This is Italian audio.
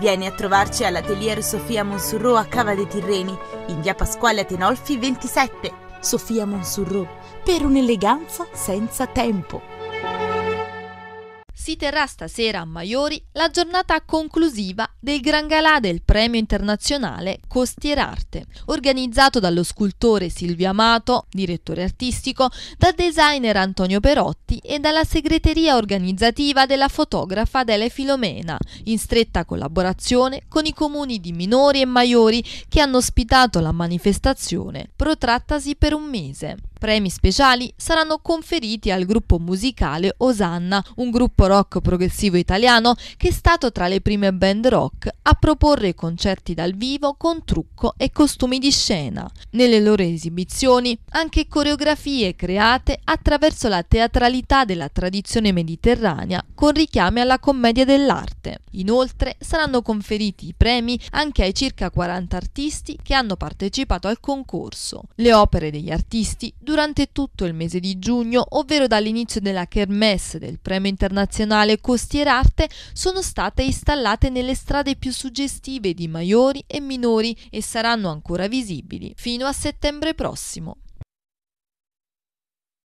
Vieni a trovarci all'atelier Sofia Monsurro a Cava dei Tirreni, in via Pasquale Atenolfi 27. Sofia Monsurro, per un'eleganza senza tempo si terrà stasera a Maiori la giornata conclusiva del Gran Galà del Premio Internazionale Costierarte, organizzato dallo scultore Silvio Amato, direttore artistico, dal designer Antonio Perotti e dalla segreteria organizzativa della fotografa Dele Filomena, in stretta collaborazione con i comuni di Minori e Maiori che hanno ospitato la manifestazione, protrattasi per un mese. Premi speciali saranno conferiti al gruppo musicale Osanna, un gruppo rock rock progressivo italiano che è stato tra le prime band rock a proporre concerti dal vivo con trucco e costumi di scena. Nelle loro esibizioni anche coreografie create attraverso la teatralità della tradizione mediterranea con richiami alla commedia dell'arte. Inoltre saranno conferiti i premi anche ai circa 40 artisti che hanno partecipato al concorso. Le opere degli artisti durante tutto il mese di giugno, ovvero dall'inizio della kermesse del premio internazionale nazionale Arte sono state installate nelle strade più suggestive di maggiori e Minori e saranno ancora visibili fino a settembre prossimo.